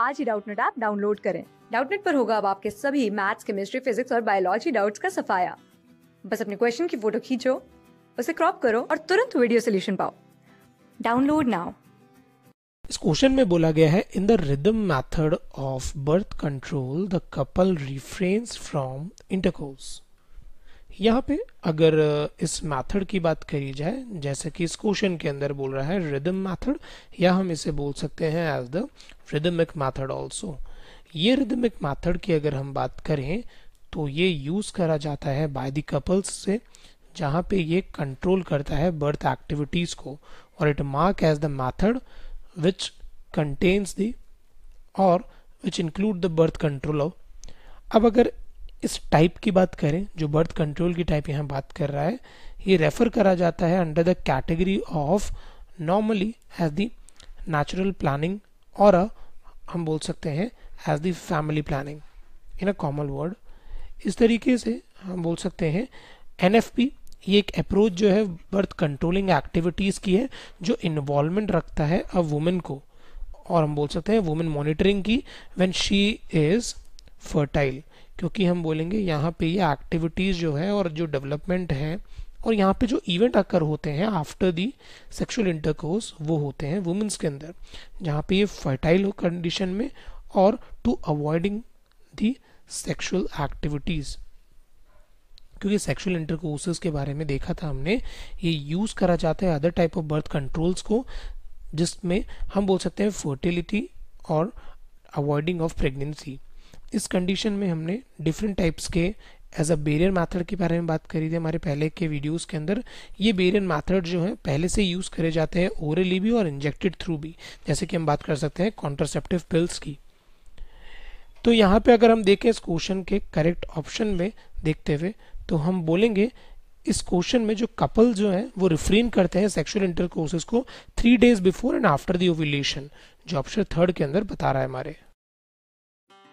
आज ही Doubtnut app download करें डाउटनेट पर होगा अब आपके सभी मैथ्स केमिस्ट्री फिजिक्स और बायोलॉजी डाउट्स का सफाया बस अपने क्वेश्चन की फोटो खींचो उसे क्रॉप करो और तुरंत वीडियो सोल्यूशन पाओ डाउनलोड नाउ इस क्वेश्चन में बोला गया है in the rhythm method of birth control the couple refrains from intercourse यहाँ पे अगर इस मैथड की बात करी जाए जैसे कि इस क्वेश्चन के अंदर बोल रहा है रिदम मैथड या हम इसे बोल सकते हैं as the rhythmic method also ये रिदमिक मैथड की अगर हम बात करें तो ये यूज करा जाता है बाय द कपल्स से जहाँ पे ये कंट्रोल करता है बर्थ एक्टिविटीज को और it mark as the method which contains the और which include the birth control अब अगर इस टाइप की बात करें जो बर्थ कंट्रोल की टाइप यहाँ बात कर रहा है ये रेफर करा जाता है under the category of normally as the natural planning और हम बोल सकते हैं as the family planning in a common word इस तरीके से हम बोल सकते हैं एन ये एक अप्रोच जो है बर्थ कंट्रोलिंग एक्टिविटीज़ की है जो इन्वॉल्वमेंट रखता है अ वुमेन को और हम बोल सकते हैं वुमेन मॉनिटरिंग की व्हेन शी इज़ फर्टाइल क्योंकि हम बोलेंगे यहाँ पे ये एक्टिविटीज़ जो है और जो डेवलपमेंट है और यहाँ पे जो इवेंट अकर होते हैं आफ्टर दी सेक्सुअल इंटरकोर्स वो होते हैं वुमेंस के अंदर जहाँ पे ये फर्टाइल कंडीशन में और to avoiding the sexual activities क्योंकि सेक्सुअल इंटरकोर्सेस के बारे में देखा था हमने ये यूज़ करा जाता है other type of birth controls को जिसमें हम बोल सकते हैं फर्टिलिटी और अवॉइडिंग ऑफ प्रेगनेंसी इस कंडीशन में हमने डिफरेंट टाइप्स के एज अ बेरियर मैथड के बारे में बात करी थी हमारे पहले के वीडियोस के अंदर ये बेरियर मैथड जो है पहले से यूज़ करे जाते हैं ओरली भी और इंजेक्टेड थ्रू भी जैसे कि हम बात कर सकते हैं कॉन्ट्रासेप्टिव पिल्स की तो यहाँ पे अगर हम देखें इस क्वेश्चन के करेक्ट ऑप्शन में देखते हुए तो हम बोलेंगे इस क्वेश्चन में जो कपल जो है वो रिफ्रेन करते हैं सेक्सुअल इंटरकोर्सेज को three days before and after the ovulation जो ऑप्शन थर्ड के अंदर बता रहा है हमारे